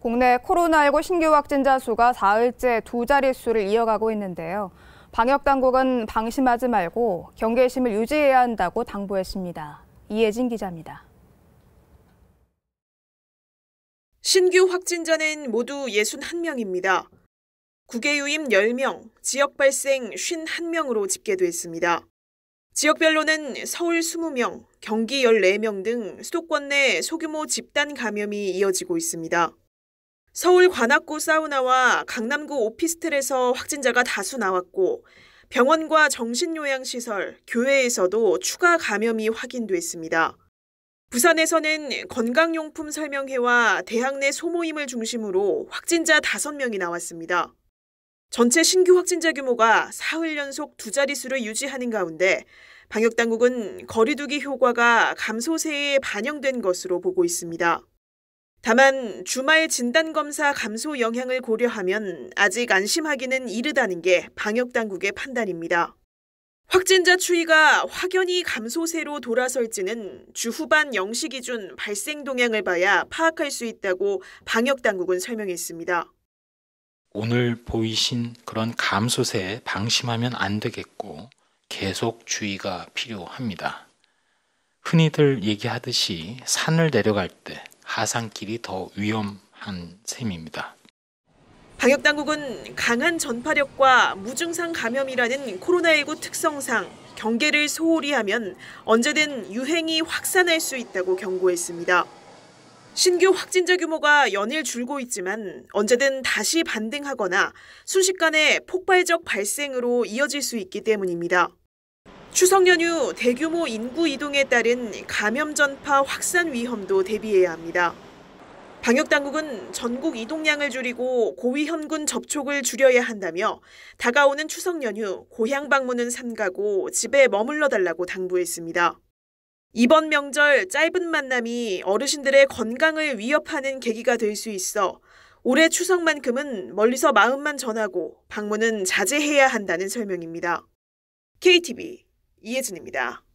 국내 코로나19 신규 확진자 수가 사흘째 두 자릿수를 이어가고 있는데요. 방역당국은 방심하지 말고 경계심을 유지해야 한다고 당부했습니다. 이혜진 기자입니다. 신규 확진자는 모두 61명입니다. 국외 유입 10명, 지역 발생 51명으로 집계됐습니다. 지역별로는 서울 20명, 경기 14명 등 수도권 내 소규모 집단 감염이 이어지고 있습니다. 서울 관악구 사우나와 강남구 오피스텔에서 확진자가 다수 나왔고 병원과 정신요양시설, 교회에서도 추가 감염이 확인됐습니다. 부산에서는 건강용품 설명회와 대학 내 소모임을 중심으로 확진자 5명이 나왔습니다. 전체 신규 확진자 규모가 사흘 연속 두 자릿수를 유지하는 가운데 방역당국은 거리두기 효과가 감소세에 반영된 것으로 보고 있습니다. 다만 주말 진단검사 감소 영향을 고려하면 아직 안심하기는 이르다는 게 방역당국의 판단입니다. 확진자 추이가 확연히 감소세로 돌아설지는 주후반 0시 기준 발생 동향을 봐야 파악할 수 있다고 방역당국은 설명했습니다. 오늘 보이신 그런 감소세에 방심하면 안 되겠고 계속 주의가 필요합니다. 흔히들 얘기하듯이 산을 내려갈 때 가상길이 더 위험한 셈입니다. 방역 당국은 강한 전파력과 무증상 감염이라는 코로나19 특성상 경계를 소홀히 하면 언제든 유행이 확산할 수 있다고 경고했습니다. 신규 확진자 규모가 연일 줄고 있지만 언제든 다시 반등하거나 순식간에 폭발적 발생으로 이어질 수 있기 때문입니다. 추석 연휴 대규모 인구 이동에 따른 감염 전파 확산 위험도 대비해야 합니다. 방역당국은 전국 이동량을 줄이고 고위험군 접촉을 줄여야 한다며 다가오는 추석 연휴 고향 방문은 삼가고 집에 머물러 달라고 당부했습니다. 이번 명절 짧은 만남이 어르신들의 건강을 위협하는 계기가 될 수 있어 올해 추석만큼은 멀리서 마음만 전하고 방문은 자제해야 한다는 설명입니다. KTV 이혜진입니다.